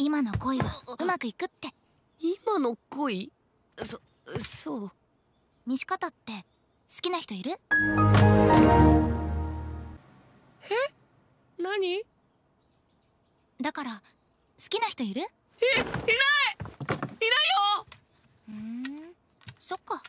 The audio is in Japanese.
今の恋はうまくいくって今の恋そそう西方って好きな人いるえ何だから好きな人いるえいないいないようんそっか